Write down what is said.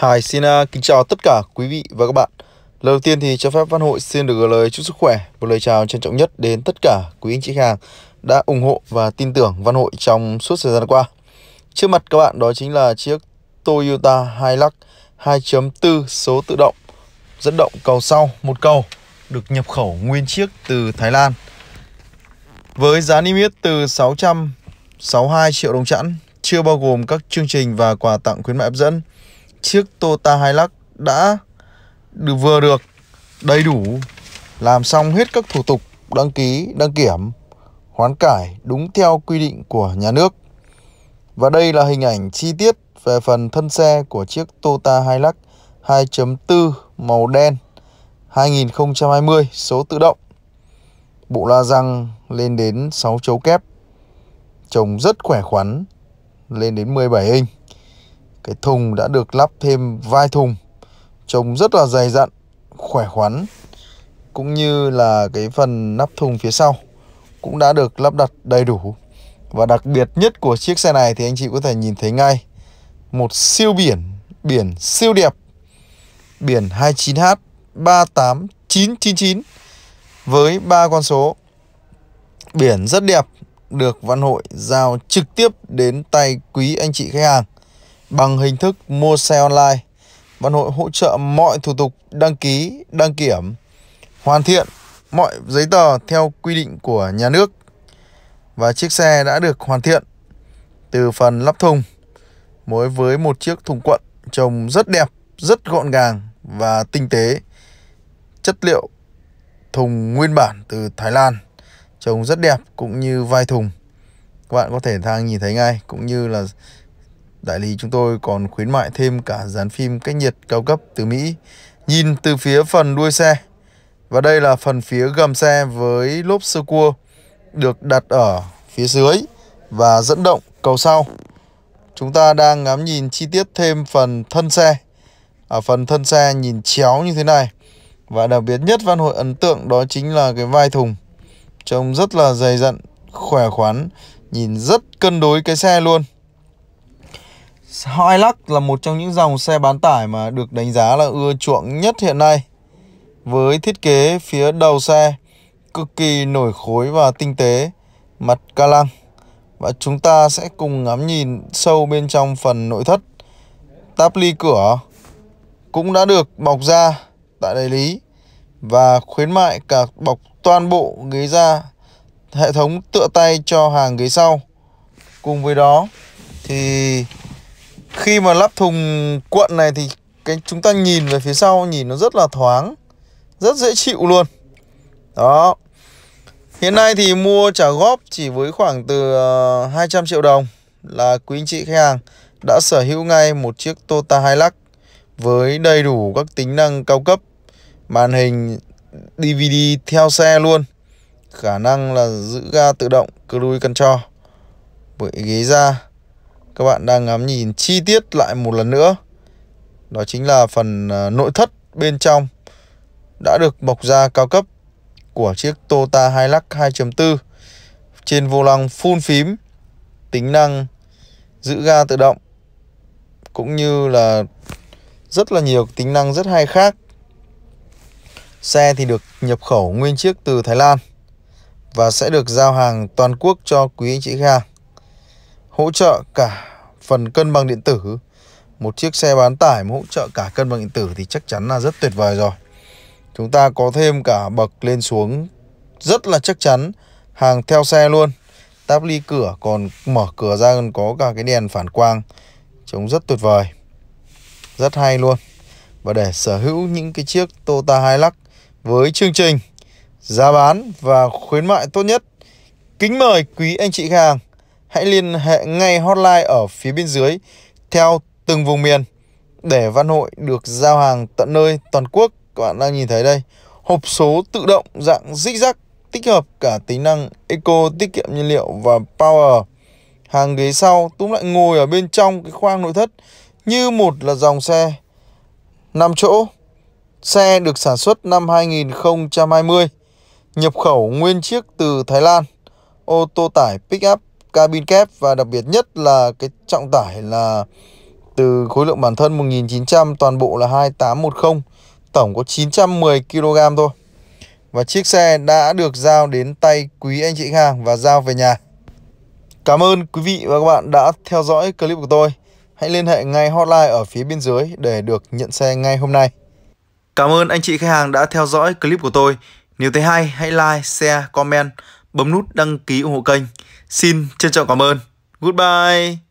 Hải xin à, kính chào tất cả quý vị và các bạn. Lần đầu tiên thì cho phép Văn Hội xin được gửi lời chúc sức khỏe một lời chào trân trọng nhất đến tất cả quý anh chị hàng đã ủng hộ và tin tưởng Văn Hội trong suốt thời gian qua. Trước mặt các bạn đó chính là chiếc Toyota Hilux 2.4 số tự động dẫn động cầu sau một cầu được nhập khẩu nguyên chiếc từ Thái Lan. Với giá niêm yết từ 662 triệu đồng chẵn, chưa bao gồm các chương trình và quà tặng khuyến mại hấp dẫn chiếc Toyota Hilux đã được vừa được đầy đủ làm xong hết các thủ tục đăng ký, đăng kiểm, hoán cải đúng theo quy định của nhà nước. Và đây là hình ảnh chi tiết về phần thân xe của chiếc Toyota Hilux 2.4 màu đen 2020 số tự động. Bộ la răng lên đến 6 chấu kép. Trông rất khỏe khoắn, lên đến 17 inch. Cái thùng đã được lắp thêm vai thùng Trông rất là dày dặn Khỏe khoắn Cũng như là cái phần nắp thùng phía sau Cũng đã được lắp đặt đầy đủ Và đặc biệt nhất của chiếc xe này Thì anh chị có thể nhìn thấy ngay Một siêu biển Biển siêu đẹp Biển 29H 38999 Với ba con số Biển rất đẹp được Văn Hội giao trực tiếp đến tay quý anh chị khách hàng bằng hình thức mua xe online. Văn hội hỗ trợ mọi thủ tục đăng ký, đăng kiểm, hoàn thiện mọi giấy tờ theo quy định của nhà nước. Và chiếc xe đã được hoàn thiện từ phần lắp thùng mới với một chiếc thùng quận trông rất đẹp, rất gọn gàng và tinh tế. Chất liệu thùng nguyên bản từ Thái Lan trông rất đẹp cũng như vai thùng. Các bạn có thể thang nhìn thấy ngay cũng như là đại lý chúng tôi còn khuyến mại thêm cả dàn phim cách nhiệt cao cấp từ Mỹ. Nhìn từ phía phần đuôi xe. Và đây là phần phía gầm xe với lốp sơ cua được đặt ở phía dưới và dẫn động cầu sau. Chúng ta đang ngắm nhìn chi tiết thêm phần thân xe. Ở à, phần thân xe nhìn chéo như thế này. Và đặc biệt nhất văn hội ấn tượng đó chính là cái vai thùng. Trông rất là dày dặn, khỏe khoắn, nhìn rất cân đối cái xe luôn. Hilux là một trong những dòng xe bán tải mà được đánh giá là ưa chuộng nhất hiện nay. Với thiết kế phía đầu xe cực kỳ nổi khối và tinh tế, mặt ca lăng. Và chúng ta sẽ cùng ngắm nhìn sâu bên trong phần nội thất. Táp ly cửa cũng đã được bọc ra tại đại lý và khuyến mại cả bọc toàn bộ ghế da hệ thống tựa tay cho hàng ghế sau. Cùng với đó thì khi mà lắp thùng cuộn này thì cái chúng ta nhìn về phía sau nhìn nó rất là thoáng rất dễ chịu luôn đó hiện nay thì mua trả góp chỉ với khoảng từ 200 ờ, triệu đồng là quý anh chị khách hàng đã sở hữu ngay một chiếc Toyota Hilux với đầy đủ các tính năng cao cấp màn hình DVD theo xe luôn khả năng là giữ ga tự động cruise control với ghế da các bạn đang ngắm nhìn chi tiết lại một lần nữa đó chính là phần ờ, nội thất bên trong đã được bọc da cao cấp của chiếc Toyota Hilux 2.4 trên vô lăng full phím tính năng giữ ga tự động cũng như là rất là nhiều tính năng rất hay khác xe thì được nhập khẩu nguyên chiếc từ Thái Lan và sẽ được giao hàng toàn quốc cho quý anh chị khách hàng hỗ trợ cả phần cân bằng điện tử một chiếc xe bán tải mà hỗ trợ cả cân bằng điện tử thì chắc chắn là rất tuyệt vời rồi chúng ta có thêm cả bậc lên xuống rất là chắc chắn hàng theo xe luôn táp ly cửa còn mở cửa ra còn có cả cái đèn phản quang trông rất tuyệt vời rất hay luôn và để sở hữu những cái chiếc Toyota Hilux với chương trình giá bán và khuyến mại tốt nhất kính mời quý anh chị khách hàng hãy liên hệ ngay hotline ở phía bên dưới theo từng vùng miền để Văn Hội được giao hàng tận nơi toàn quốc. Các bạn đang nhìn thấy đây, hộp số tự động dạng dích rắc tích hợp cả tính năng Eco tiết kiệm nhiên liệu và Power. Hàng ghế sau túm lại ngồi ở bên trong cái khoang nội thất như một là dòng xe 5 chỗ. Xe được sản xuất năm 2020, nhập khẩu nguyên chiếc từ Thái Lan, ô tô tải pick up cabin kép và đặc biệt nhất là cái trọng tải là từ khối lượng bản thân 1900 toàn bộ là 2810 tổng có 910 kg thôi và chiếc xe đã được giao đến tay quý anh chị hàng và giao về nhà Cảm ơn quý vị và các bạn đã theo dõi clip của tôi hãy liên hệ ngay hotline ở phía bên dưới để được nhận xe ngay hôm nay Cảm ơn anh chị khách hàng đã theo dõi clip của tôi nếu thấy hay hãy like, share, comment bấm nút đăng ký ủng hộ kênh Xin trân trọng cảm ơn. Goodbye.